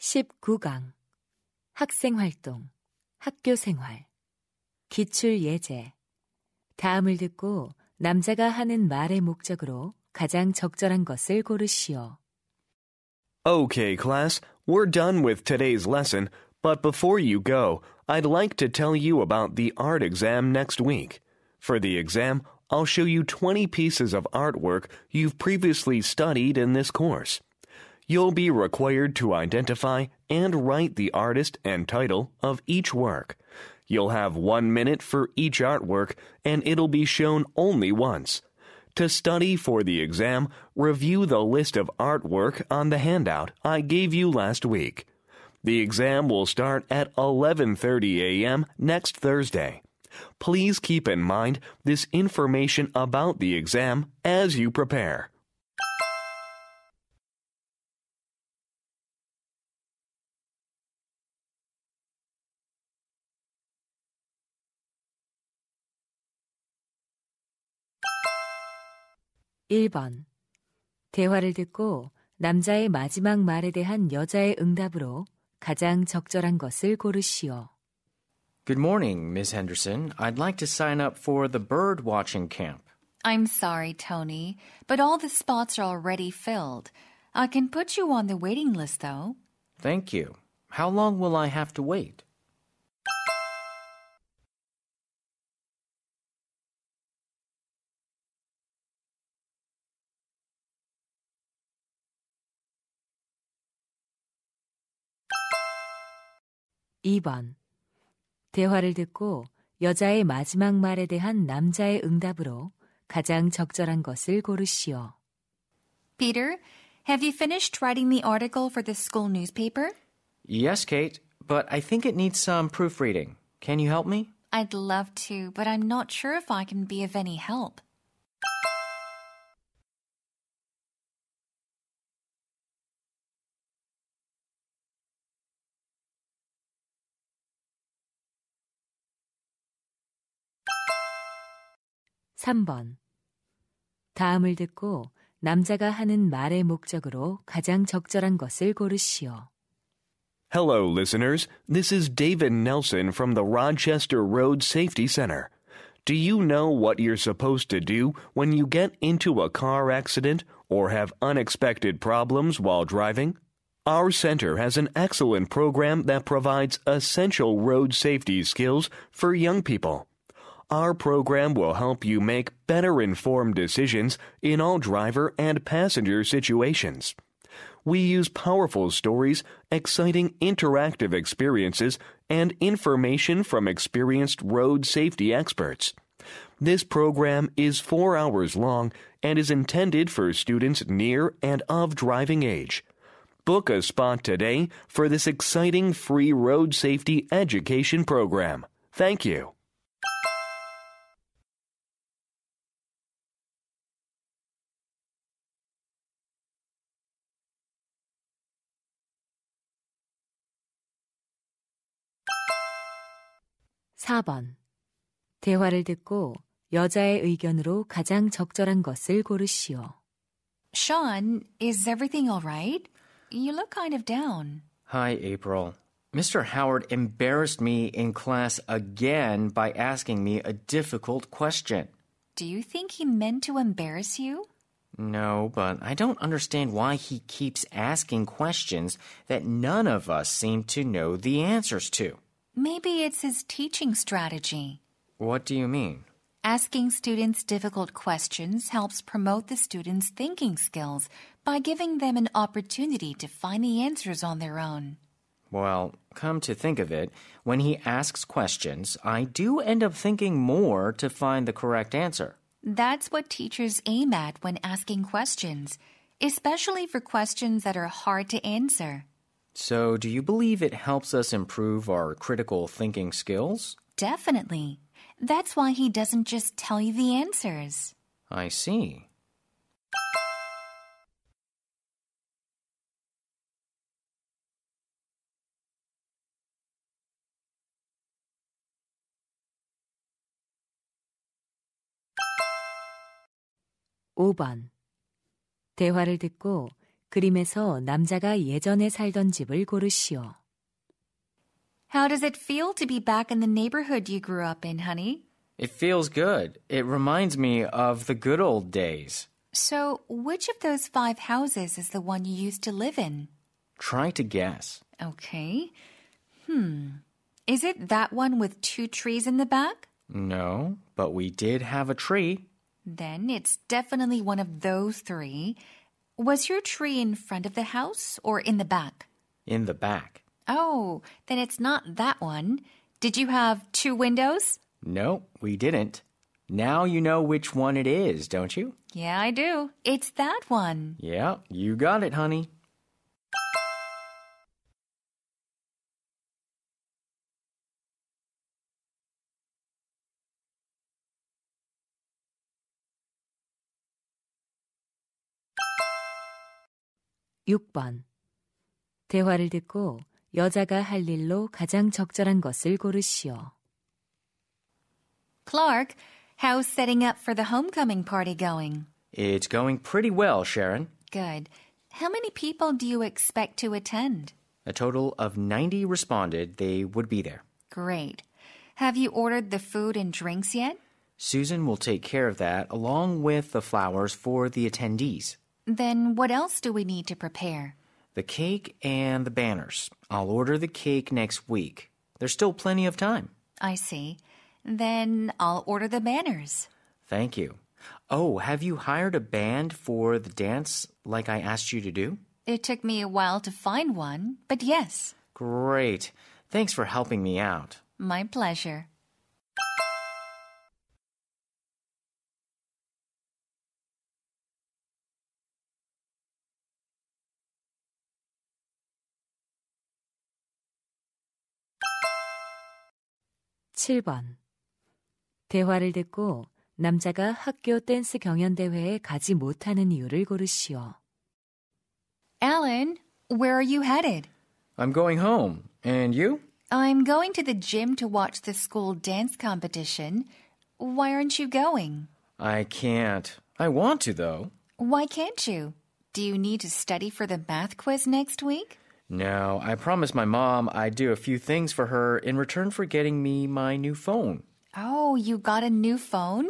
19강 학생활동, 학교생활, 기출예제 다음을 듣고 남자가 하는 말의 목적으로 가장 적절한 것을 고르시오. Okay, class. We're done with today's lesson, but before you go, I'd like to tell you about the art exam next week. For the exam, I'll show you 20 pieces of artwork you've previously studied in this course you'll be required to identify and write the artist and title of each work. You'll have one minute for each artwork, and it'll be shown only once. To study for the exam, review the list of artwork on the handout I gave you last week. The exam will start at 11:30 a.m. next Thursday. Please keep in mind this information about the exam as you prepare. 1번. 대화를 듣고 남자의 마지막 말에 대한 여자의 응답으로 가장 적절한 것을 고르시오. Good morning, Miss Henderson. I'd like to sign up for the bird watching camp. I'm sorry, Tony, but all the spots are already filled. I can put you on the waiting list, though. Thank you. How long will I have to wait? 2번. 대화를 듣고 여자의 마지막 말에 대한 남자의 응답으로 가장 적절한 것을 고르시오. Peter, have you finished writing the article for the school newspaper? Yes, Kate, but I think it needs some proofreading. Can you help me? I'd love to, but I'm not sure if I can be of any help. 3번. 다음을 듣고 남자가 하는 말의 목적으로 가장 적절한 것을 고르시오. Hello, listeners. This is David Nelson from the Rochester Road Safety Center. Do you know what you're supposed to do when you get into a car accident or have unexpected problems while driving? Our center has an excellent program that provides essential road safety skills for young people. Our program will help you make better informed decisions in all driver and passenger situations. We use powerful stories, exciting interactive experiences, and information from experienced road safety experts. This program is four hours long and is intended for students near and of driving age. Book a spot today for this exciting free road safety education program. Thank you. 4번. 대화를 듣고 여자의 의견으로 가장 적절한 것을 고르시오. Sean, is everything all right? You look kind of down. Hi, April. Mr. Howard embarrassed me in class again by asking me a difficult question. Do you think he meant to embarrass you? No, but I don't understand why he keeps asking questions that none of us seem to know the answers to. Maybe it's his teaching strategy. What do you mean? Asking students difficult questions helps promote the students' thinking skills by giving them an opportunity to find the answers on their own. Well, come to think of it, when he asks questions, I do end up thinking more to find the correct answer. That's what teachers aim at when asking questions, especially for questions that are hard to answer. So, do you believe it helps us improve our critical thinking skills? Definitely. That's why he doesn't just tell you the answers. I see. (5번) 대화를 듣고 그림에서 남자가 예전에 살던 집을 고르시오. How does it feel to be back in the neighborhood you grew up in, honey? It feels good. It reminds me of the good old days. So, which of those five houses is the one you used to live in? Try to guess. Okay. Hmm. Is it that one with two trees in the back? No, but we did have a tree. Then it's definitely one of those three. Was your tree in front of the house or in the back? In the back. Oh, then it's not that one. Did you have two windows? No, we didn't. Now you know which one it is, don't you? Yeah, I do. It's that one. Yeah, you got it, honey. 6번. 대화를 듣고 여자가 할 일로 가장 적절한 것을 고르시오. Clark, how's setting up for the homecoming party going? It's going pretty well, Sharon. Good. How many people do you expect to attend? A total of 90 responded they would be there. Great. Have you ordered the food and drinks yet? Susan will take care of that along with the flowers for the attendees. Then what else do we need to prepare? The cake and the banners. I'll order the cake next week. There's still plenty of time. I see. Then I'll order the banners. Thank you. Oh, have you hired a band for the dance like I asked you to do? It took me a while to find one, but yes. Great. Thanks for helping me out. My pleasure. 7번. 대화를 듣고 남자가 학교 댄스 대회에 가지 못하는 이유를 고르시오. Alan, where are you headed? I'm going home. And you? I'm going to the gym to watch the school dance competition. Why aren't you going? I can't. I want to, though. Why can't you? Do you need to study for the math quiz next week? No, I promised my mom I'd do a few things for her in return for getting me my new phone. Oh, you got a new phone?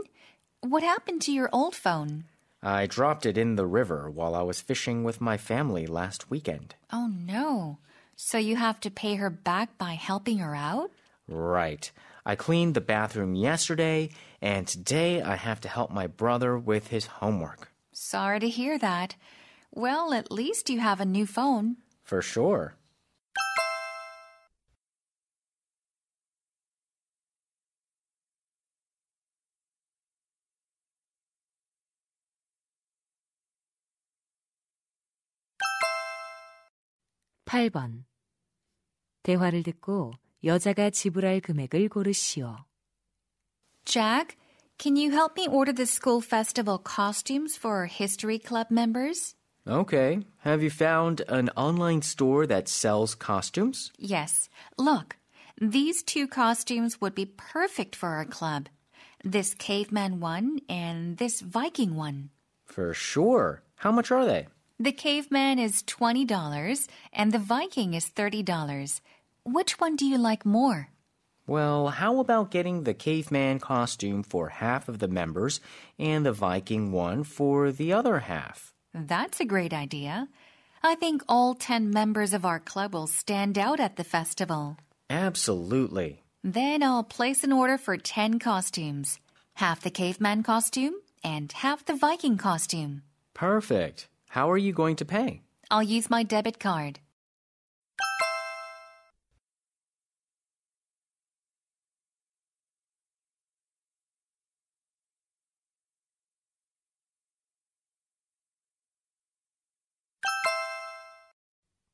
What happened to your old phone? I dropped it in the river while I was fishing with my family last weekend. Oh no. So you have to pay her back by helping her out? Right. I cleaned the bathroom yesterday, and today I have to help my brother with his homework. Sorry to hear that. Well, at least you have a new phone. For sure. (8번) 대화를 듣고 여자가 지불할 금액을 고르시오. Jack, can you help me order the school festival costumes for our history club members? Okay. Have you found an online store that sells costumes? Yes. Look, these two costumes would be perfect for our club this caveman one and this Viking one. For sure. How much are they? The caveman is $20 and the Viking is $30. Which one do you like more? Well, how about getting the caveman costume for half of the members and the Viking one for the other half? That's a great idea. I think all 10 members of our club will stand out at the festival. Absolutely. Then I'll place an order for 10 costumes half the caveman costume and half the Viking costume. Perfect. How are you going to pay? I'll use my debit card.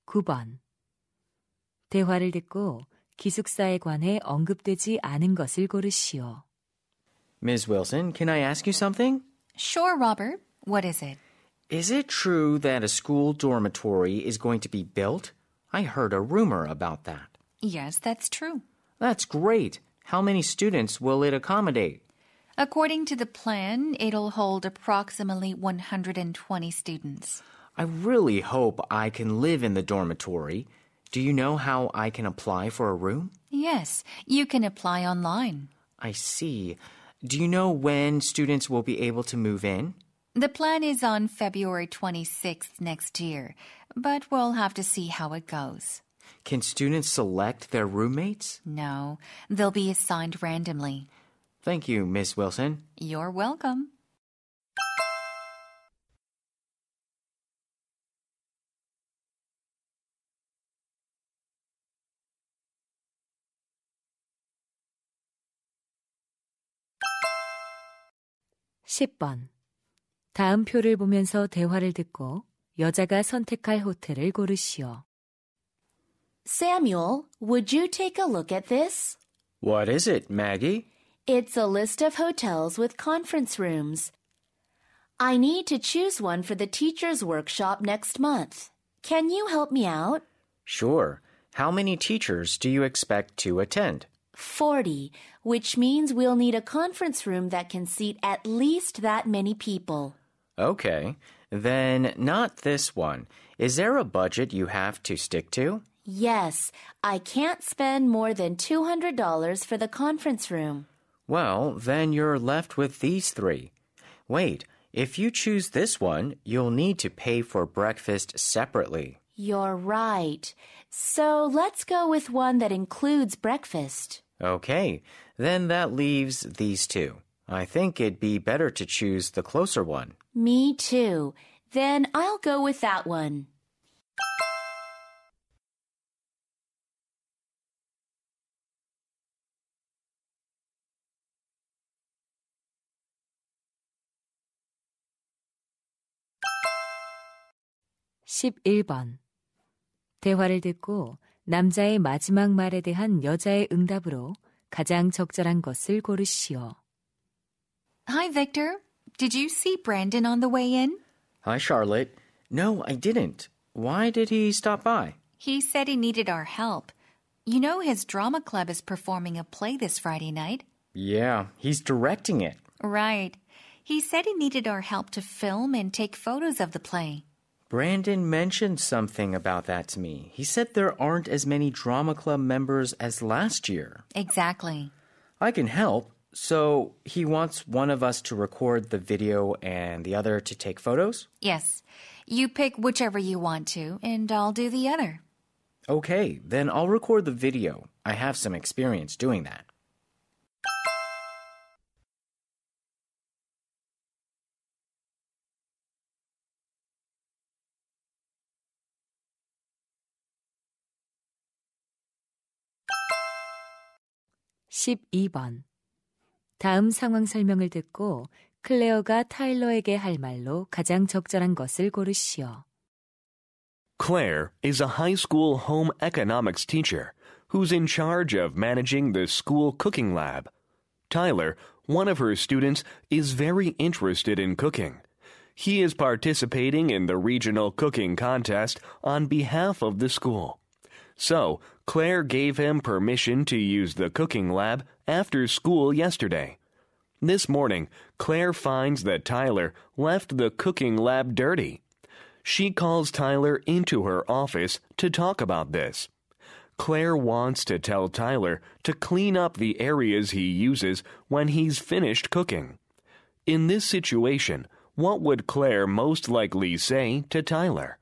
9번. 대화를 듣고 기숙사에 관해 언급되지 않은 것을 고르시오. Ms. Wilson, can I ask you something? Sure, Robert. What is it? Is it true that a school dormitory is going to be built? I heard a rumor about that. Yes, that's true. That's great. How many students will it accommodate? According to the plan, it'll hold approximately 120 students. I really hope I can live in the dormitory. Do you know how I can apply for a room? Yes, you can apply online. I see. Do you know when students will be able to move in? The plan is on February 26th next year, but we'll have to see how it goes. Can students select their roommates? No, they'll be assigned randomly. Thank you, Miss Wilson. You're welcome. 10번. 다음 표를 보면서 대화를 듣고 여자가 선택할 호텔을 고르시오. Samuel, would you take a look at this? What is it, Maggie? It's a list of hotels with conference rooms. I need to choose one for the teacher's workshop next month. Can you help me out? Sure. How many teachers do you expect to attend? 40, which means we'll need a conference room that can seat at least that many people. Okay, then not this one. Is there a budget you have to stick to? Yes, I can't spend more than $200 for the conference room. Well, then you're left with these three. Wait, if you choose this one, you'll need to pay for breakfast separately. You're right. So let's go with one that includes breakfast. Okay, then that leaves these two. I think it'd be better to choose the closer one. Me too. Then I'll go with that one. (11번) 대화를 듣고 남자의 마지막 말에 대한 여자의 응답으로 가장 적절한 것을 고르시오. Hi, Victor. Did you see Brandon on the way in? Hi, Charlotte. No, I didn't. Why did he stop by? He said he needed our help. You know his drama club is performing a play this Friday night. Yeah, he's directing it. Right. He said he needed our help to film and take photos of the play. Brandon mentioned something about that to me. He said there aren't as many drama club members as last year. Exactly. I can help. So he wants one of us to record the video and the other to take photos? Yes. You pick whichever you want to, and I'll do the other. Okay, then I'll record the video. I have some experience doing that. 12번. 다음 상황 설명을 듣고 클레어가 타일러에게 할 말로 가장 적절한 것을 고르시오. Claire is a high school home economics teacher who's in charge of managing the school cooking lab. Tyler, one of her students, is very interested in cooking. He is participating in the regional cooking contest on behalf of the school. So, Claire gave him permission to use the cooking lab after school yesterday. This morning, Claire finds that Tyler left the cooking lab dirty. She calls Tyler into her office to talk about this. Claire wants to tell Tyler to clean up the areas he uses when he's finished cooking. In this situation, what would Claire most likely say to Tyler?